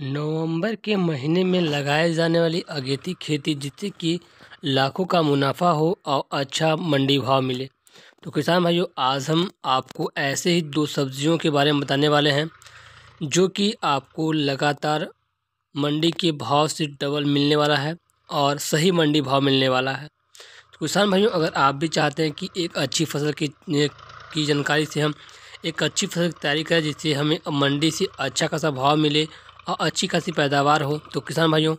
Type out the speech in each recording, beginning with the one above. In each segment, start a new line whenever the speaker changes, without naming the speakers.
नवंबर के महीने में लगाए जाने वाली अगेती खेती जिससे कि लाखों का मुनाफा हो और अच्छा मंडी भाव मिले तो किसान भाइयों आज हम आपको ऐसे ही दो सब्जियों के बारे में बताने वाले हैं जो कि आपको लगातार मंडी के भाव से डबल मिलने वाला है और सही मंडी भाव मिलने वाला है तो किसान भाइयों अगर आप भी चाहते हैं कि एक अच्छी फसल की की जानकारी से हम एक अच्छी फसल की तैयारी करें जिससे हमें मंडी से अच्छा खासा भाव मिले और अच्छी खासी पैदावार हो तो किसान भाइयों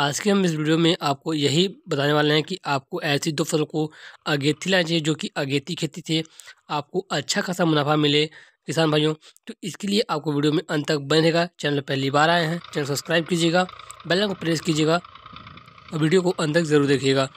आज के हम इस वीडियो में आपको यही बताने वाले हैं कि आपको ऐसी दो फसल को अगेती लाना चाहिए जो कि अगेती खेती थे आपको अच्छा खासा मुनाफा मिले किसान भाइयों तो इसके लिए आपको वीडियो में अंत तक बनेगा चैनल पहली बार आए हैं चैनल सब्सक्राइब कीजिएगा बेल को प्रेस कीजिएगा और वीडियो को अंत तक ज़रूर देखिएगा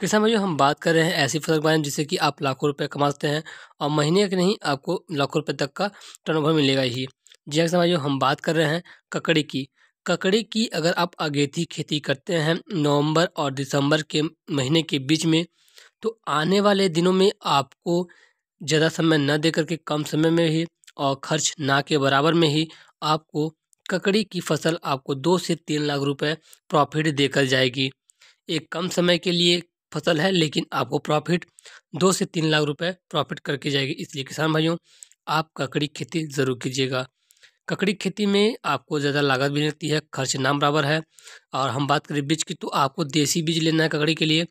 किसान भाइयों हम बात कर रहे हैं ऐसी फसल के बारे में जिससे कि आप लाखों रुपये कमाते हैं और महीने के नहीं आपको लाखों रुपये तक का टर्नओवर मिलेगा ही जैसे हमारी जो हम बात कर रहे हैं ककड़ी की ककड़ी की अगर आप अगेती खेती करते हैं नवंबर और दिसंबर के महीने के बीच में तो आने वाले दिनों में आपको ज़्यादा समय न दे करके कम समय में ही और खर्च ना के बराबर में ही आपको ककड़ी की फसल आपको दो से तीन लाख रुपए प्रॉफिट देकर जाएगी एक कम समय के लिए फसल है लेकिन आपको प्रॉफिट दो से तीन लाख रुपए प्रॉफिट करके जाएगी इसलिए किसान भाइयों आप ककड़ी खेती ज़रूर कीजिएगा ककड़ी की खेती में आपको ज़्यादा लागत भी लगती है खर्च नाम बराबर है और हम बात करें बीज की तो आपको देसी बीज लेना है ककड़ी के लिए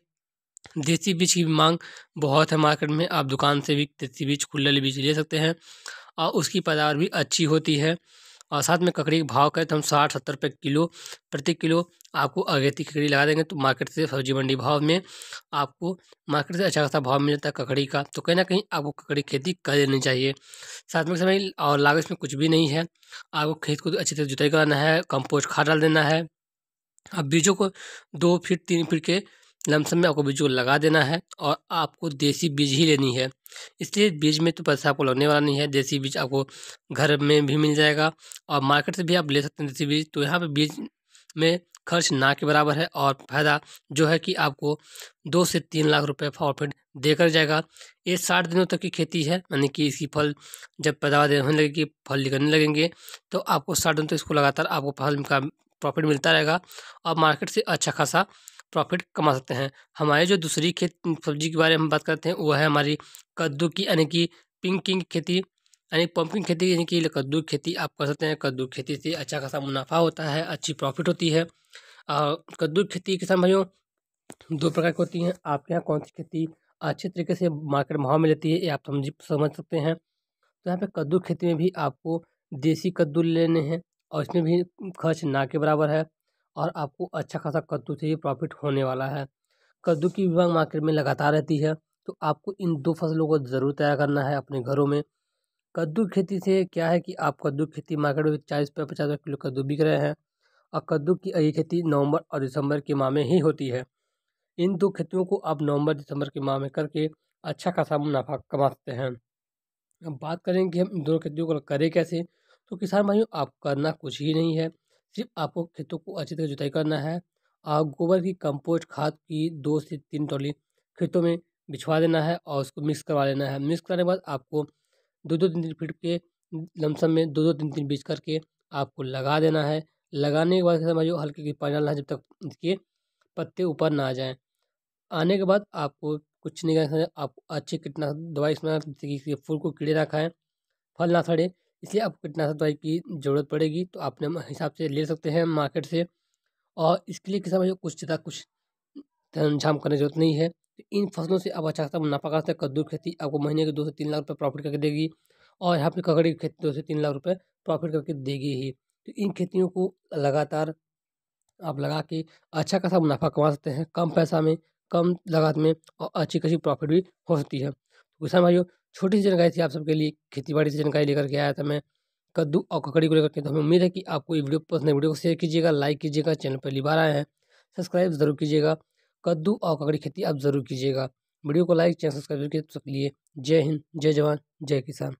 देसी बीज की मांग बहुत है मार्केट में आप दुकान से भी देसी बीज खुले बीज ले सकते हैं और उसकी पैदावार भी अच्छी होती है और साथ में ककड़ी के भाव कहें तो हम साठ सत्तर रुपये किलो प्रति किलो आपको अगेती ककड़ी लगा देंगे तो मार्केट से सब्जी मंडी भाव में आपको मार्केट से अच्छा खासा भाव मिल जाता है ककड़ी का तो कहीं ना कहीं आपको ककड़ी खेती कर लेनी चाहिए साथ में समय और लागत में कुछ भी नहीं है आपको खेत को अच्छे से जुताई कराना है कंपोस्ट खाद डाल देना है अब बीजों को दो फीट तीन फीट के लमसम में आपको बीज को लगा देना है और आपको देसी बीज ही लेनी है इसलिए बीज में तो पैसा आपको लगने वाला नहीं है देसी बीज आपको घर में भी मिल जाएगा और मार्केट से भी आप ले सकते हैं देसी बीज तो यहाँ पर बीज में खर्च ना के बराबर है और फायदा जो है कि आपको दो से तीन लाख रुपए प्रॉफिट देकर जाएगा ये साठ दिनों तक की खेती है यानी कि इसकी फल जब पैदावार होने लगेगी फल निकलने लगेंगे तो आपको साठ दिनों तक तो इसको लगातार आपको फल का प्रॉफिट मिलता रहेगा और मार्केट से अच्छा खासा प्रॉफिट कमा सकते हैं हमारे जो दूसरी खेत सब्जी के बारे में बात करते हैं वो है हमारी कद्दू की यानी कि पिंकिंग खेती यानी पम्पिंग खेती यानी कि कद्दू की खेती आप कर सकते हैं कद्दू की खेती से अच्छा खासा मुनाफा होता है अच्छी प्रॉफिट होती है और कद्दू की खेती किसान भाइयों दो प्रकार की होती हैं आपके यहाँ कौन सी खेती अच्छे तरीके से मार्केट भाव में लेती है ये आप समझ समझ सकते हैं तो यहाँ पे कद्दू खेती में भी आपको देसी कद्दू लेने हैं और इसमें भी खर्च ना के बराबर है और आपको अच्छा खासा कद्दू से ही प्रॉफिट होने वाला है कद्दू की विभाग मार्केट में लगातार रहती है तो आपको इन दो फसलों को ज़रूर तैयार करना है अपने घरों में कद्दू खेती से क्या है कि आप कद्दू खेती मार्केट में चालीस रुपये पचास रुपये किलो कद्दू बिक रहे हैं और कद्दू की अगली खेती नवंबर और दिसंबर के माह में ही होती है इन दो खेतियों को आप नवंबर दिसंबर के माह में करके अच्छा खासा मुनाफा कमा सकते हैं अब बात करें कि हम इन दोनों खेतियों को करें कैसे तो किसान भाइयों आप करना कुछ ही नहीं है सिर्फ आपको खेतों को अच्छी तरह जुताई करना है और गोबर की कंपोस्ट खाद की दो से तीन टोली खेतों में बिछवा देना है और उसको मिक्स करवा लेना है मिक्स करने के बाद आपको दो दो तीन तीन फीट के लमसम में दो दो तीन तीन बीज करके आपको लगा देना है लगाने के बाद समझो हल्के की पानी डालना है जब तक इसके पत्ते ऊपर ना आ जाएं आने के बाद आपको कुछ नहीं करना आपको अच्छे कीटनाशक दवाई इसमें फूल को कीड़े ना खाएँ फल ना सड़े इसलिए आपको कीटनाशक दवाई की ज़रूरत पड़ेगी तो आप अपने हिसाब से ले सकते हैं मार्केट से और इसके लिए किसान भाइयों कुछ ज़्यादा कुछ झाम करने की जरूरत नहीं है तो इन फसलों से आप अच्छा खासा मुनाफा करते सकते हैं कद्दू की खेती आपको महीने के दो से तीन लाख रुपये प्रॉफिट करके देगी और यहाँ पर ककड़ी की खेती दो से तीन लाख रुपये प्रॉफिट करके देगी ही तो इन खेतियों को लगातार आप लगा के अच्छा खासा मुनाफा कमा सकते हैं कम पैसा में कम लागत में और अच्छी खासी प्रॉफिट भी हो सकती है तो किसान भाइयों छोटी सी जानकारी थी आप सबके लिए खेती बाड़ी से जानकारी लेकर के आया था मैं कद्दू और ककड़ी को लेकर के तो हमें उम्मीद है कि आपको ये वीडियो पसंद है वीडियो को शेयर कीजिएगा लाइक कीजिएगा चैनल पहली बार आए हैं सब्सक्राइब जरूर कीजिएगा कद्दू और ककड़ी खेती आप जरूर कीजिएगा वीडियो को लाइक चैनल सब्सक्राइब करके लिए जय हिंद जय जवान जय किसान